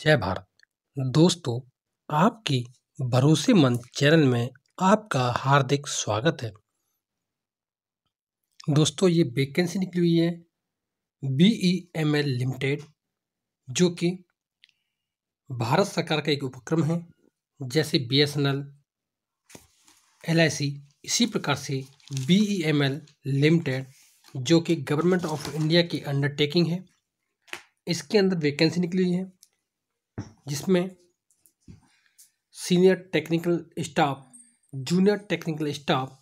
जय भारत दोस्तों आपकी भरोसेमंद चैनल में आपका हार्दिक स्वागत है दोस्तों ये वेकेंसी निकली हुई है B E M L limited जो कि भारत सरकार का एक उपक्रम है जैसे B S N L L I C इसी प्रकार से B E M L limited जो कि गवर्नमेंट ऑफ इंडिया की अंडरटेकिंग है इसके अंदर वैकेंसी निकली हुई है जिसमें senior technical staff junior technical staff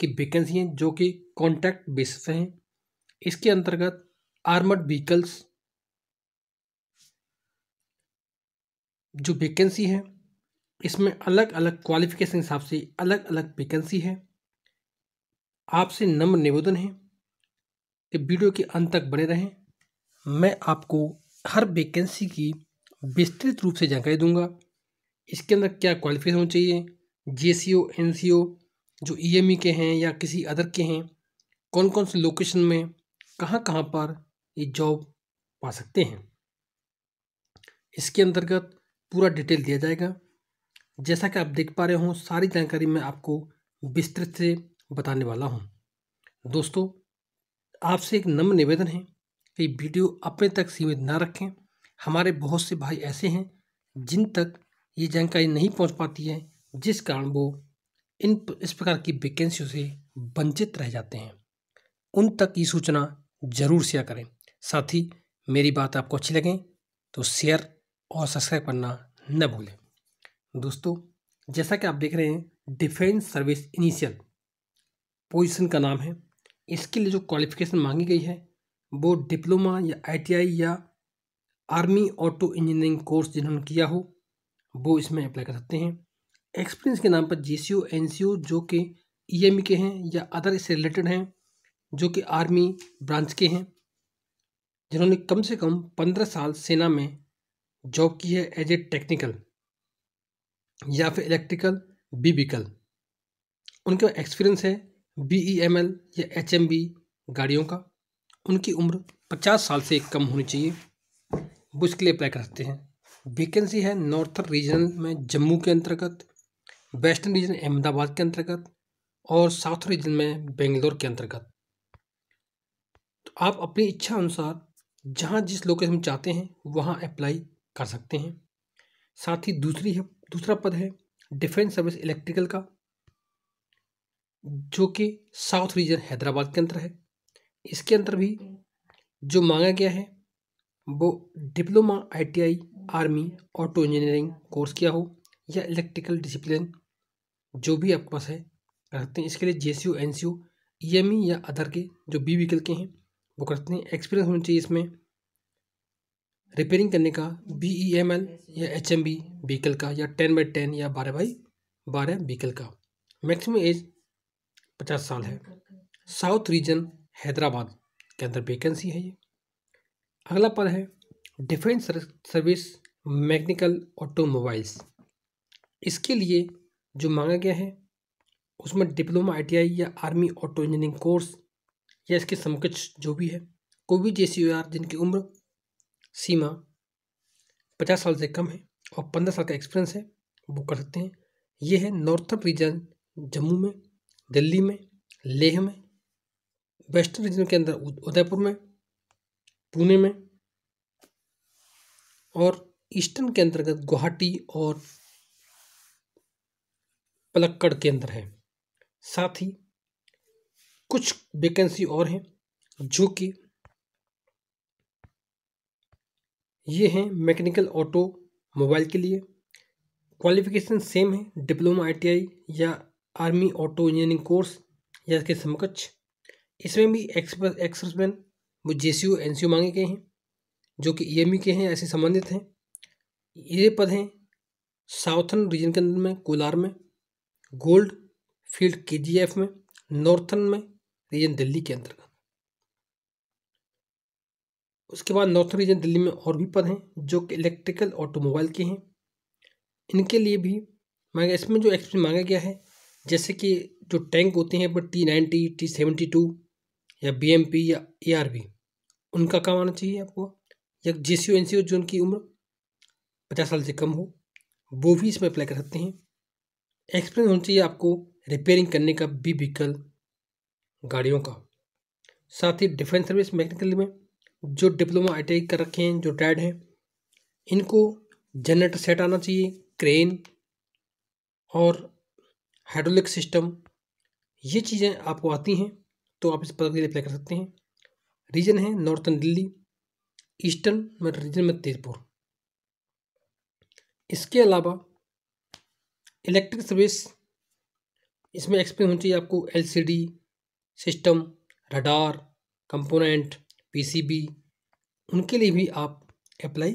की वैकेंसी हैं जो कि कॉन्ट्रैक्ट बेसिस पे हैं इसके अंतर्गत आर्मड व्हीकल्स जो वैकेंसी है इसमें अलग अलग क्वालिफिकेशन हिसाब से अलग अलग वैकेंसी है आपसे नम्र निवेदन है कि वीडियो के अंत तक बने रहें मैं आपको हर वैकेंसी की विस्तृत रूप से जानकारी दूंगा इसके अंदर क्या क्वालिफिकेशन होनी चाहिए जे सी ओ एन सी ओ जो ई एम ई के हैं या किसी अदर के हैं कौन कौन से लोकेशन में कहाँ कहाँ पर ये जॉब पा सकते हैं इसके अंतर्गत पूरा डिटेल दिया जाएगा जैसा कि आप देख पा रहे हो सारी जानकारी मैं आपको विस्तृत से बताने वाला हूँ दोस्तों आपसे एक नम्र निवेदन है कि वीडियो अपने तक सीमित ना रखें हमारे बहुत से भाई ऐसे हैं जिन तक ये जानकारी नहीं पहुंच पाती है जिस कारण वो इन इस प्रकार की वैकेंसियों से वंचित रह जाते हैं उन तक ये सूचना ज़रूर शेयर करें साथ ही मेरी बात आपको अच्छी लगे तो शेयर और सब्सक्राइब करना न भूलें दोस्तों जैसा कि आप देख रहे हैं डिफेंस सर्विस इनिशियल पोजीशन का नाम है इसके लिए जो क्वालिफिकेशन मांगी गई है वो डिप्लोमा या आईटीआई या आर्मी ऑटो इंजीनियरिंग कोर्स जिन्होंने किया हो वो इसमें अप्लाई कर सकते हैं एक्सपीरियंस के नाम पर जे सी ओ जो कि ई e e के हैं या अदर इससे रिलेटेड हैं जो कि आर्मी ब्रांच के हैं जिन्होंने कम से कम पंद्रह साल सेना में जॉब की है एज ए टेक्निकल या फिर इलेक्ट्रिकल बी बीकल उनका एक्सपीरियंस है बी ई एम एल या एच एम बी गाड़ियों का उनकी उम्र पचास साल से कम होनी चाहिए वो इसके लिए अप्लाई कर सकते हैं वैकेंसी है नॉर्थन रीजन में जम्मू के अंतर्गत वेस्टर्न रीजन अहमदाबाद के अंतर्गत और साउथ रीजन में बेंगलोर के अंतर्गत तो आप अपनी इच्छा अनुसार जहाँ जिस लोकेशन में चाहते हैं वहाँ अप्लाई कर सकते हैं साथ ही दूसरी है दूसरा पद है डिफेंस सर्विस इलेक्ट्रिकल का जो कि साउथ रीजन हैदराबाद के अंतर है इसके अंतर भी जो मांगा गया है वो diploma ITI army auto engineering course किया हो या इलेक्ट्रिकल डिसिप्लिन जो भी आपके पास है रखते हैं इसके लिए J C U N C U E M E या अदर के जो बी व्हीकल के हैं वो करते हैं एक्सपीरियंस होना चाहिए इसमें रिपेयरिंग करने का बी ई एम एल या एच एम बी व्हीकल का या टेन बाई टेन या बारह बाई बारह व्हीकल का मैक्सिमम एज पचास साल है साउथ रीजन हैदराबाद के अंदर वैकेंसी है ये अगला पद है डिफेंस सर्विस मैकेनिकल ऑटोमोबाइल्स इसके लिए जो मांगा गया है उसमें डिप्लोमा आईटीआई या आर्मी ऑटो इंजीनियरिंग कोर्स या इसके समकक्ष जो भी है कोई भी जे जिनकी उम्र सीमा पचास साल से कम है और पंद्रह साल का एक्सपीरियंस है वो कर सकते हैं ये है नॉर्थन रीजन जम्मू में दिल्ली में लेह में वेस्टर्न रीजन के अंदर उदयपुर में पुणे में और ईस्टर्न के अंतर्गत गुवाहाटी और पलक्कड़ के अंदर है साथ ही कुछ वैकेंसी और हैं जो कि ये हैं मैकेनिकल ऑटो मोबाइल के लिए क्वालिफिकेशन सेम है डिप्लोमा आईटीआई या आर्मी ऑटो इंजीनियरिंग कोर्स या इसके समकक्ष इसमें भी एक्सप्रेस एक्सप्रेसमैन वो जे सी एन सी मांगे गए हैं जो कि ई के हैं ऐसे संबंधित हैं ये पद हैं साउथर्न रीजन के अंदर में कोलार में गोल्ड फील्ड के में नॉर्थर्न में रीजन दिल्ली के अंतर्गत उसके बाद नॉर्थन रीजन दिल्ली में और भी पद हैं जो कि इलेक्ट्रिकल ऑटोमोबाइल के हैं इनके लिए भी मांगे इसमें जो एक्सपीरियंस मांगा गया है जैसे कि जो टैंक होते हैं पर T ninety T seventy two या बी एम पी या ए आर बी उनका काम आना चाहिए आपको या सी ओ एन सी ओ जो उनकी उम्र पचास साल से कम हो वो भी इसमें अप्लाई कर सकते हैं एक्सपीरियंस होना चाहिए आपको रिपेयरिंग करने का भी व्हीकल गाड़ियों का साथ ही डिफेंस सर्विस मैकेनिकल में जो डिप्लोमा आई कर रखे हैं जो टायर्ड हैं इनको जनरेटर सेट आना चाहिए क्रेन और हाइड्रोलिक सिस्टम ये चीज़ें आपको आती हैं तो आप इस पद के लिए अप्लाई कर सकते हैं रीजन है नॉर्थन दिल्ली ईस्टर्न रीजन में तेजपुर इसके अलावा इलेक्ट्रिक सर्विस इसमें एक्सप्लेन होनी चाहिए आपको LCD system radar component PCB उनके लिए भी आप अप्लाई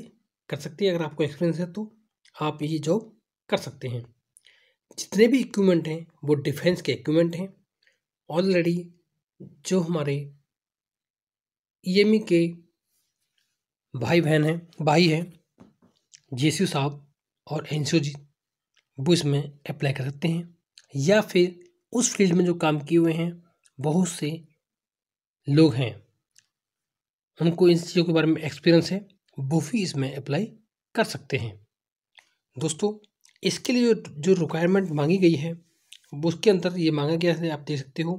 कर सकते हैं अगर आपको एक्सपीरियंस है तो आप ये जॉब कर सकते हैं जितने भी इक्विपमेंट हैं वो डिफेंस के इक्विपमेंट हैं ऑलरेडी जो हमारे ईएमई के भाई बहन हैं भाई हैं जेसीयू साहब और एनसीओ जी वो इसमें अप्लाई कर सकते हैं या फिर उस फील्ड में जो काम किए हुए हैं बहुत से लोग हैं उनको इन चीज़ों के बारे में एक्सपीरियंस है वो भी इसमें अप्लाई कर सकते हैं दोस्तों इसके लिए जो जो रिक्वायरमेंट मांगी गई है उसके अंदर ये मांगा गया है आप देख सकते हो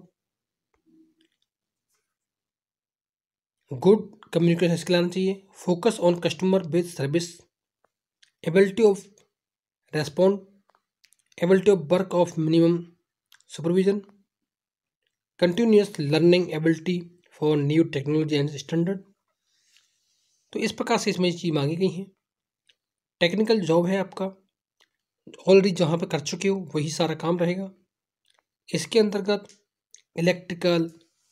गुड कम्युनिकेशन स्किल आना चाहिए focus on customer based service ability of respond ability of work of minimum supervision continuous learning ability for new technology and standard तो इस प्रकार से इसमें चीज़ मांगी गई हैं टेक्निकल जॉब है आपका ऑलरेडी जहाँ पे कर चुके हो वही सारा काम रहेगा इसके अंतर्गत इलेक्ट्रिकल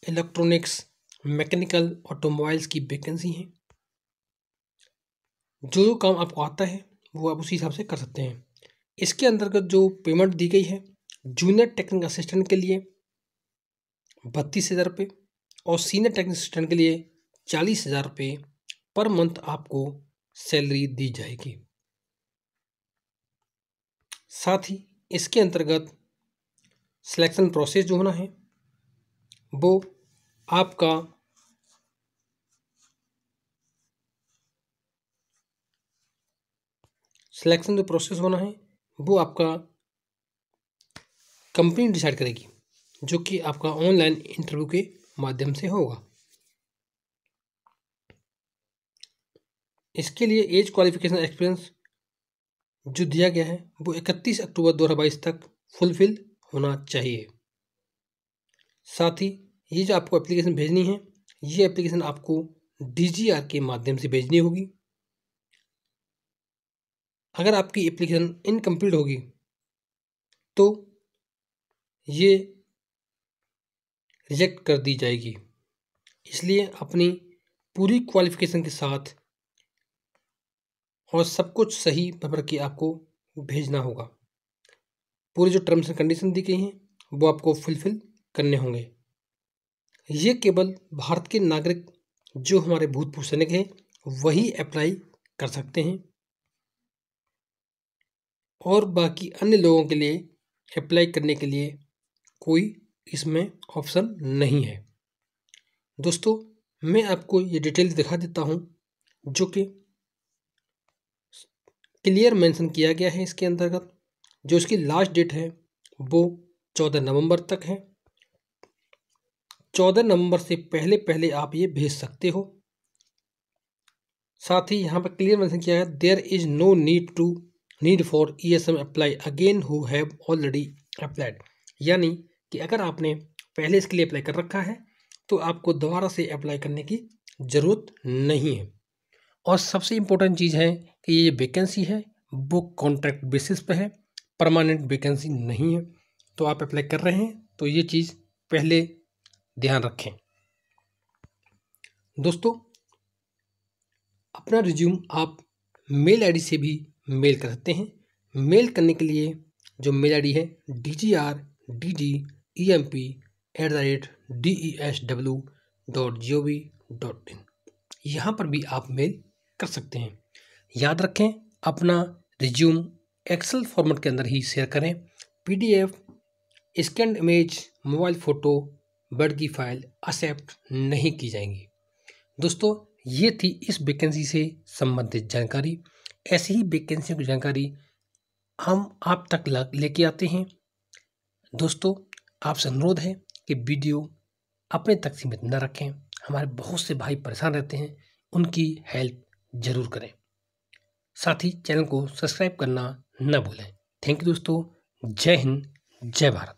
इलेक्ट्रॉनिक्स मैकेनिकल ऑटोमोबाइल्स की वैकेंसी हैं जो जो काम आपको आता है वो आप उसी हिसाब से कर सकते हैं इसके अंतर्गत जो पेमेंट दी गई है जूनियर टेक्निकल असिस्टेंट के लिए बत्तीस हज़ार रुपये और सीनियर टेक्निकल असिस्टेंट के लिए चालीस हज़ार रुपये पर मंथ आपको सैलरी दी जाएगी साथ ही इसके अंतर्गत सिलेक्शन प्रोसेस जो होना है वो आपका सिलेक्शन जो प्रोसेस होना है वो आपका कंपनी डिसाइड करेगी जो कि आपका ऑनलाइन इंटरव्यू के माध्यम से होगा इसके लिए एज क्वालिफिकेशन एक्सपीरियंस जो दिया गया है वो 31 अक्टूबर 2022 तक फुलफिल होना चाहिए साथ ही ये जो आपको एप्लीकेशन भेजनी है ये एप्लीकेशन आपको डी के माध्यम से भेजनी होगी अगर आपकी एप्लीकेशन इनकम्प्लीट होगी तो ये रिजेक्ट कर दी जाएगी इसलिए अपनी पूरी क्वालिफिकेशन के साथ और सब कुछ सही भर के आपको भेजना होगा पूरे जो टर्म्स एंड कंडीशन दी गई हैं वो आपको फुलफिल करने होंगे ये केवल भारत के नागरिक जो हमारे भूतपूर्व सैनिक हैं वही अप्लाई कर सकते हैं और बाकी अन्य लोगों के लिए अप्लाई करने के लिए कोई इसमें ऑप्शन नहीं है दोस्तों मैं आपको ये डिटेल दिखा देता हूँ जो कि क्लियर मेंशन किया गया है इसके अंतर्गत जो इसकी लास्ट डेट है वो चौदह नवंबर तक है चौदह नंबर से पहले पहले आप ये भेज सकते हो साथ ही यहाँ पर क्लियर मैसेज किया है there is no need to need for E S M apply again who have already applied यानी कि अगर आपने पहले इसके लिए अप्लाई कर रखा है तो आपको दोबारा से अप्लाई करने की ज़रूरत नहीं है और सबसे इम्पोर्टेंट चीज़ है कि ये वैकेंसी है वो कॉन्ट्रैक्ट बेसिस पे है परमानेंट वैकेंसी नहीं है तो आप अप्लाई कर रहे हैं तो ये चीज़ पहले ध्यान रखें दोस्तों अपना रिज्यूम आप मेल आईडी से भी मेल कर सकते हैं मेल करने के लिए जो मेल आईडी है D G R D G E M P at the rate D E S W dot G O V dot in यहाँ पर भी आप मेल कर सकते हैं याद रखें अपना रिज्यूम एक्सेल फॉर्मेट के अंदर ही शेयर करें PDF scanned image mobile photo Word की फाइल एक्सेप्ट नहीं की जाएंगी दोस्तों ये थी इस वैकेंसी से संबंधित जानकारी ऐसी ही वैकेंसी की जानकारी हम आप तक लेके आते हैं दोस्तों आपसे अनुरोध है कि वीडियो अपने तक सीमित न रखें हमारे बहुत से भाई परेशान रहते हैं उनकी हेल्प ज़रूर करें साथ ही चैनल को सब्सक्राइब करना न भूलें थैंक यू दोस्तों जय हिंद जय भारत